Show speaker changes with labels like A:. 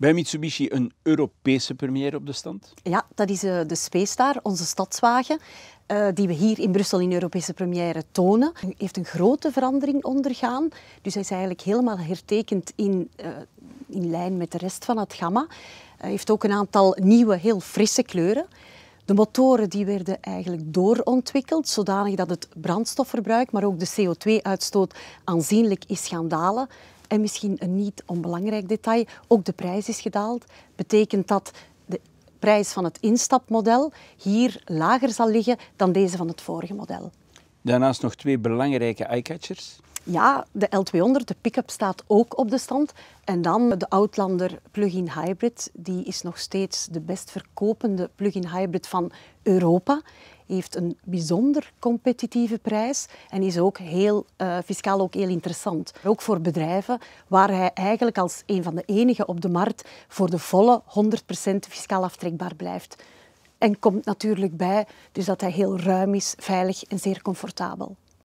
A: Bij Mitsubishi een Europese première op de stand?
B: Ja, dat is eh, de Space Star, onze stadswagen, eh, die we hier in Brussel in Europese première tonen. Hij heeft een grote verandering ondergaan, dus hij is eigenlijk helemaal hertekend in, eh, in lijn met de rest van het gamma. Hij heeft ook een aantal nieuwe, heel frisse kleuren. De motoren die werden eigenlijk doorontwikkeld, zodanig dat het brandstofverbruik, maar ook de CO2-uitstoot aanzienlijk is gaan dalen. En misschien een niet onbelangrijk detail, ook de prijs is gedaald. Betekent dat de prijs van het instapmodel hier lager zal liggen dan deze van het vorige model.
A: Daarnaast nog twee belangrijke eyecatchers.
B: Ja, de L200, de pick-up, staat ook op de stand. En dan de Outlander plug-in hybrid. Die is nog steeds de best verkopende plug-in hybrid van Europa heeft een bijzonder competitieve prijs en is ook heel, eh, fiscaal ook heel interessant. Ook voor bedrijven waar hij eigenlijk als een van de enige op de markt voor de volle 100% fiscaal aftrekbaar blijft. En komt natuurlijk bij dus dat hij heel ruim is, veilig en zeer comfortabel.